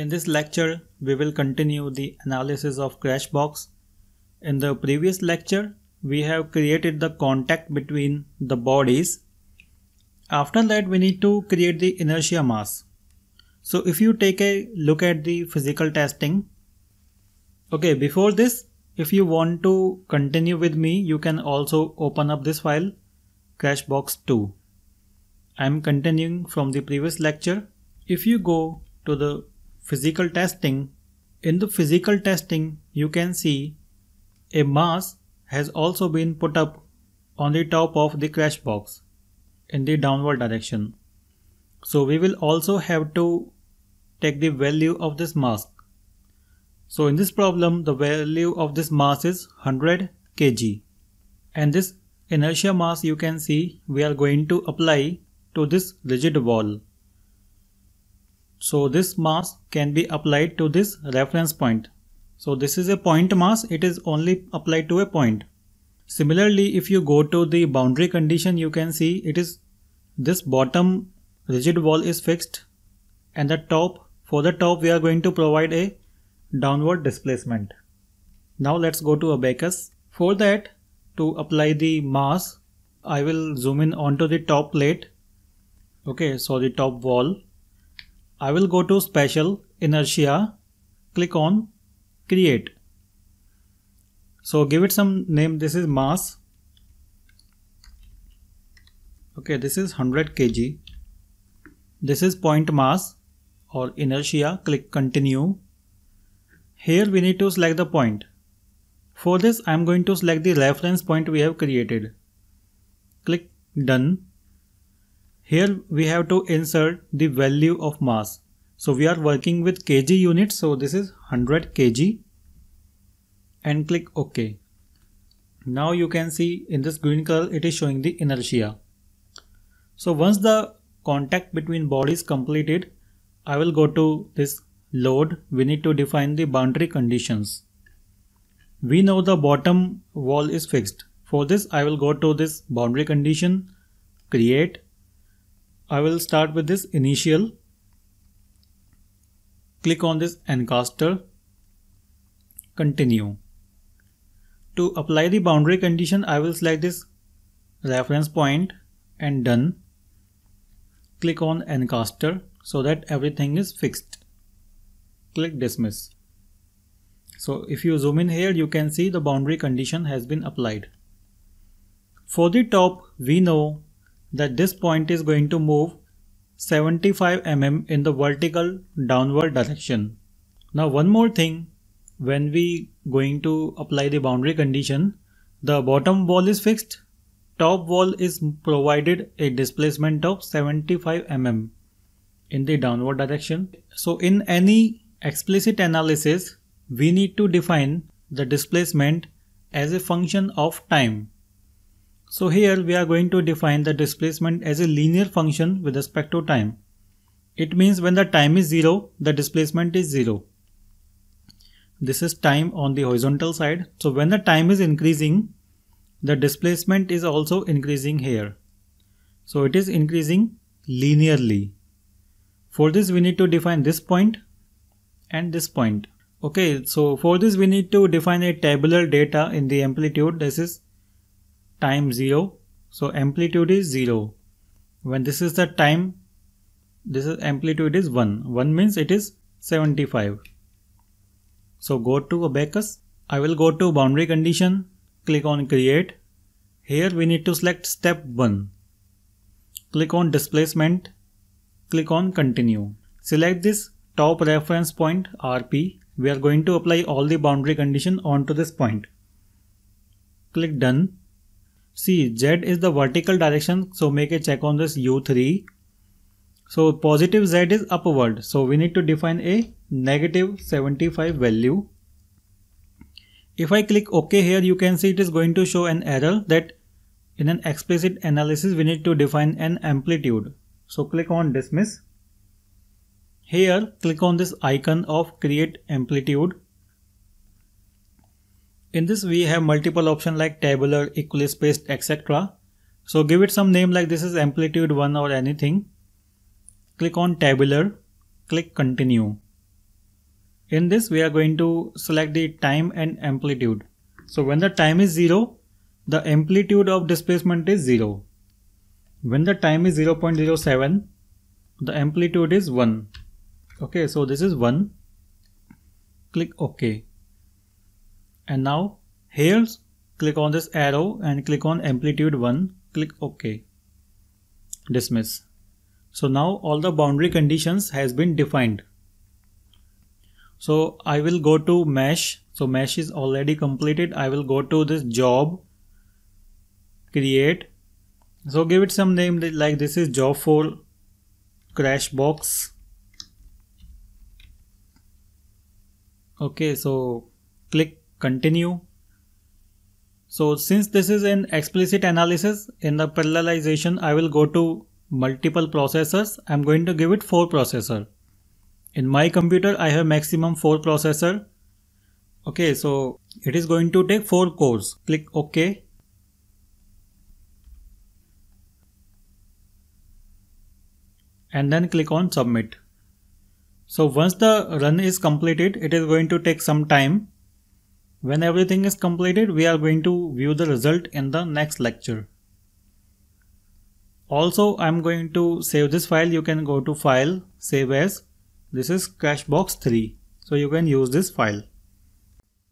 In this lecture, we will continue the analysis of Crashbox. In the previous lecture, we have created the contact between the bodies. After that, we need to create the inertia mass. So if you take a look at the physical testing. Okay, before this, if you want to continue with me, you can also open up this file, Crashbox 2. I am continuing from the previous lecture. If you go to the physical testing. In the physical testing, you can see a mass has also been put up on the top of the crash box in the downward direction. So we will also have to take the value of this mass. So in this problem, the value of this mass is 100 kg. And this inertia mass you can see we are going to apply to this rigid wall. So this mass can be applied to this reference point. So this is a point mass, it is only applied to a point. Similarly, if you go to the boundary condition, you can see it is this bottom rigid wall is fixed and the top, for the top we are going to provide a downward displacement. Now let's go to Abacus. For that, to apply the mass, I will zoom in onto the top plate. Okay, so the top wall I will go to special inertia, click on create. So give it some name. This is mass. Okay, this is 100 kg. This is point mass or inertia. Click continue. Here we need to select the point. For this, I am going to select the reference point we have created. Click done. Here we have to insert the value of mass. So we are working with kg units. So this is 100 kg and click OK. Now you can see in this green color it is showing the inertia. So once the contact between body is completed, I will go to this load. We need to define the boundary conditions. We know the bottom wall is fixed. For this I will go to this boundary condition, create I will start with this initial. Click on this encaster. Continue. To apply the boundary condition, I will select this reference point and done. Click on encaster so that everything is fixed. Click dismiss. So if you zoom in here, you can see the boundary condition has been applied. For the top, we know that this point is going to move 75 mm in the vertical downward direction. Now one more thing, when we going to apply the boundary condition, the bottom wall is fixed, top wall is provided a displacement of 75 mm in the downward direction. So in any explicit analysis, we need to define the displacement as a function of time. So here we are going to define the displacement as a linear function with respect to time. It means when the time is 0, the displacement is 0. This is time on the horizontal side. So when the time is increasing, the displacement is also increasing here. So it is increasing linearly. For this we need to define this point and this point. Okay, so for this we need to define a tabular data in the amplitude. This is Time 0 so amplitude is 0 when this is the time this is amplitude is 1 1 means it is 75 so go to abacus I will go to boundary condition click on create here we need to select step 1 click on displacement click on continue select this top reference point RP we are going to apply all the boundary condition onto this point click done see z is the vertical direction so make a check on this u3 so positive z is upward so we need to define a negative 75 value if I click OK here you can see it is going to show an error that in an explicit analysis we need to define an amplitude so click on dismiss here click on this icon of create amplitude in this we have multiple option like tabular, equally spaced etc. So give it some name like this is amplitude 1 or anything. Click on tabular, click continue. In this we are going to select the time and amplitude. So when the time is 0, the amplitude of displacement is 0. When the time is 0.07, the amplitude is 1. Okay, so this is 1. Click OK and now here click on this arrow and click on amplitude 1 click ok dismiss so now all the boundary conditions has been defined so I will go to mesh so mesh is already completed I will go to this job create so give it some name like this is job for crash box okay so click continue. So since this is an explicit analysis in the parallelization, I will go to multiple processors. I'm going to give it four processor. In my computer, I have maximum four processor. Okay, so it is going to take four cores. Click OK. And then click on submit. So once the run is completed, it is going to take some time when everything is completed, we are going to view the result in the next lecture. Also, I'm going to save this file. You can go to file, save as. This is Crashbox 3. So you can use this file.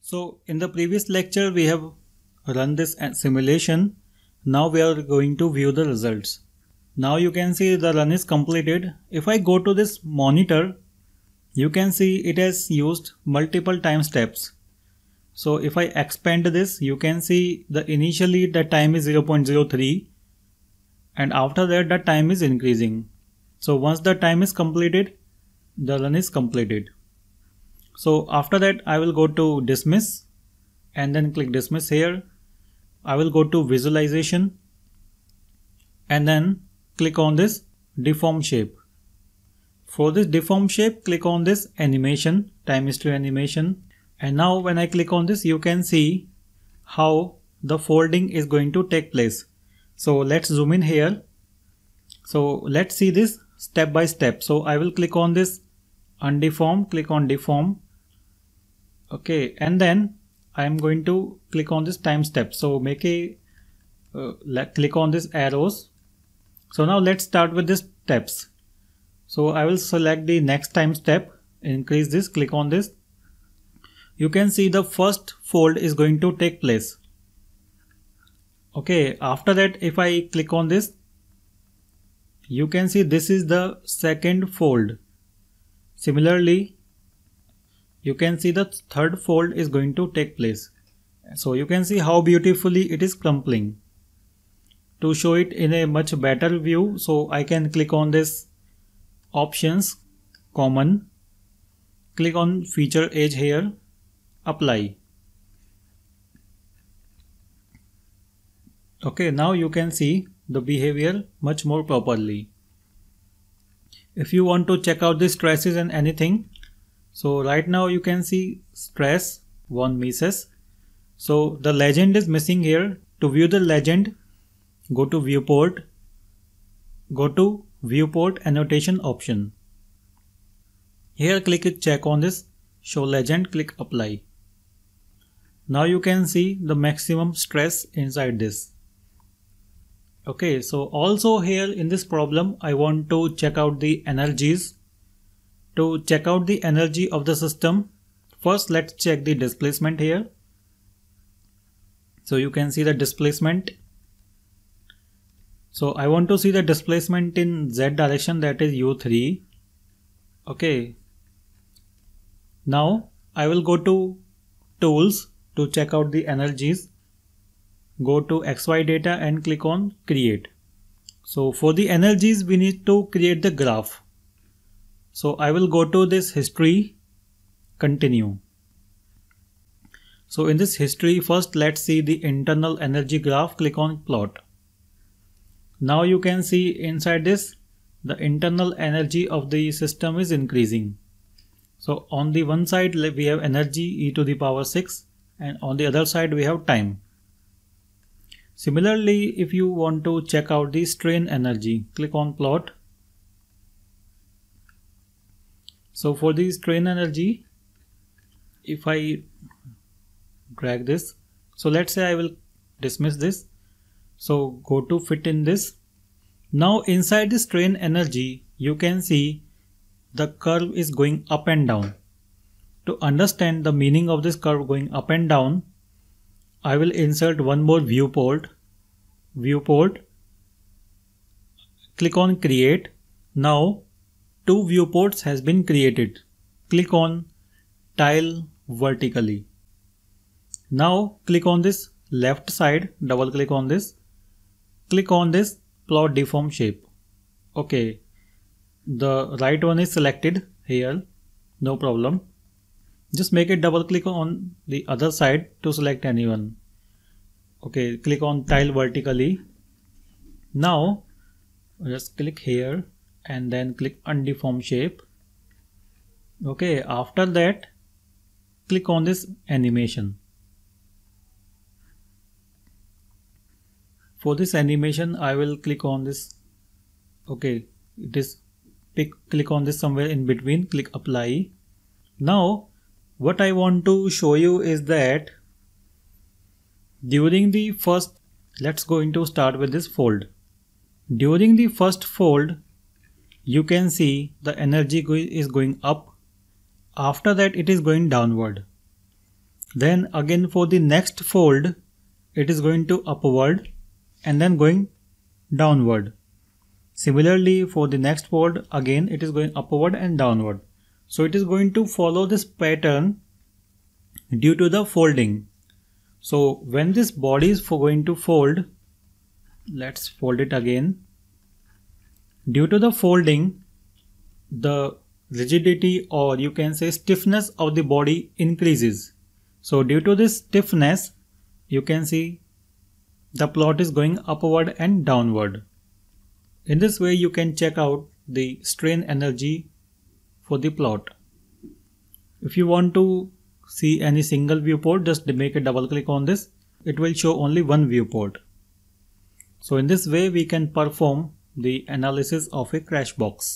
So in the previous lecture, we have run this simulation. Now we are going to view the results. Now you can see the run is completed. If I go to this monitor, you can see it has used multiple time steps. So if I expand this, you can see the initially the time is 0.03 and after that the time is increasing. So once the time is completed, the run is completed. So after that, I will go to dismiss and then click dismiss here. I will go to visualization and then click on this deform shape. For this deform shape, click on this animation, time history animation and now when I click on this you can see how the folding is going to take place. So let's zoom in here. So let's see this step by step. So I will click on this undeform, click on deform. Okay, and then I am going to click on this time step. So make a uh, click on this arrows. So now let's start with this steps. So I will select the next time step, increase this, click on this you can see the first fold is going to take place. Okay, after that if I click on this, you can see this is the second fold. Similarly, you can see the third fold is going to take place. So you can see how beautifully it is crumpling. To show it in a much better view, so I can click on this options, common, click on feature edge here apply okay now you can see the behavior much more properly if you want to check out the stresses and anything so right now you can see stress one misses so the legend is missing here to view the legend go to viewport go to viewport annotation option here click check on this show legend click apply now you can see the maximum stress inside this. Okay, so also here in this problem, I want to check out the energies. To check out the energy of the system, first let's check the displacement here. So you can see the displacement so I want to see the displacement in Z direction that is U3. Okay. Now I will go to tools to check out the energies, go to XY data and click on create. So for the energies, we need to create the graph. So I will go to this history, continue. So in this history, first let's see the internal energy graph, click on plot. Now you can see inside this, the internal energy of the system is increasing. So on the one side, we have energy e to the power 6 and on the other side we have time. Similarly, if you want to check out the strain energy, click on plot. So for the strain energy, if I drag this, so let's say I will dismiss this. So go to fit in this. Now inside the strain energy, you can see the curve is going up and down. To understand the meaning of this curve going up and down, I will insert one more viewport. Viewport. Click on create. Now two viewports has been created. Click on tile vertically. Now click on this left side, double click on this. Click on this plot deform shape. Okay. The right one is selected here. No problem just make it double click on the other side to select anyone okay click on tile vertically now just click here and then click undeform shape okay after that click on this animation for this animation I will click on this okay it is pick click on this somewhere in between click apply now what I want to show you is that during the first, let's go into start with this fold. During the first fold, you can see the energy is going up. After that, it is going downward. Then again for the next fold, it is going to upward and then going downward. Similarly, for the next fold, again it is going upward and downward. So it is going to follow this pattern due to the folding. So when this body is going to fold, let's fold it again. Due to the folding, the rigidity or you can say stiffness of the body increases. So due to this stiffness, you can see the plot is going upward and downward. In this way, you can check out the strain energy for the plot. If you want to see any single viewport, just make a double click on this. It will show only one viewport. So in this way, we can perform the analysis of a crash box.